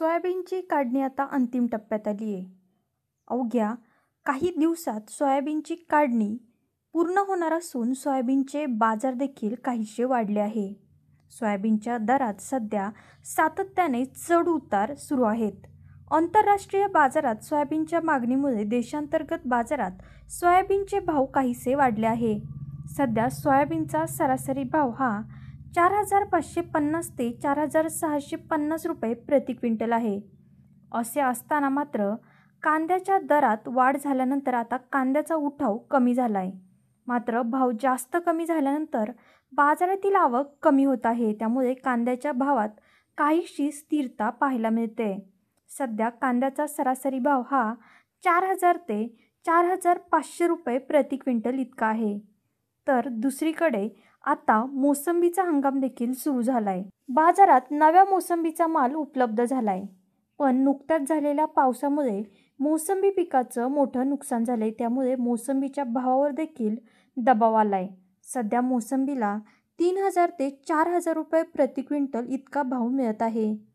सोयाबीनची काढणी आता अंतिम टप्प्यात आली आहे अवघ्या काही दिवसात सोयाबीनची काढणी पूर्ण होणार असून सोयाबीनचे बाजार देखील काहीसे वाढले आहे सोयाबीनच्या दरात सध्या सातत्याने चढ उतार सुरू आहेत आंतरराष्ट्रीय बाजारात सोयाबीनच्या मागणीमुळे देशांतर्गत बाजारात सोयाबीनचे भाव काहीसे वाढले आहे सध्या सोयाबीनचा सरासरी भाव हा चार हजार पाचशे पन्नास ते चार हजार सहाशे पन्नास रुपये प्रति क्विंटल आहे असे असताना मात्र कांद्याच्या दरात वाढ झाल्यानंतर आता कांद्याचा उठाव कमी झाला आहे मात्र भाव जास्त कमी झाल्यानंतर बाजारातील आवक कमी होत आहे त्यामुळे कांद्याच्या भावात काहीशी स्थिरता पाहायला मिळते सध्या कांद्याचा सरासरी भाव हा चार हजार ते चार हजार पाचशे रुपये प्रति क्विंटल इतका आहे तर दुसरीकडे आता मोसंबीचा हंगाम देखील सुरू झाला आहे बाजारात नव्या मोसंबीचा माल उपलब्ध झाला आहे पण नुकत्याच झालेल्या पावसामुळे मोसंबी पिकाचं मोठं नुकसान झालं आहे त्यामुळे मोसंबीच्या भावावर देखील दबाव आलाय सध्या मोसंबीला तीन हजार ते चार हजार रुपये प्रति क्विंटल इतका भाव मिळत आहे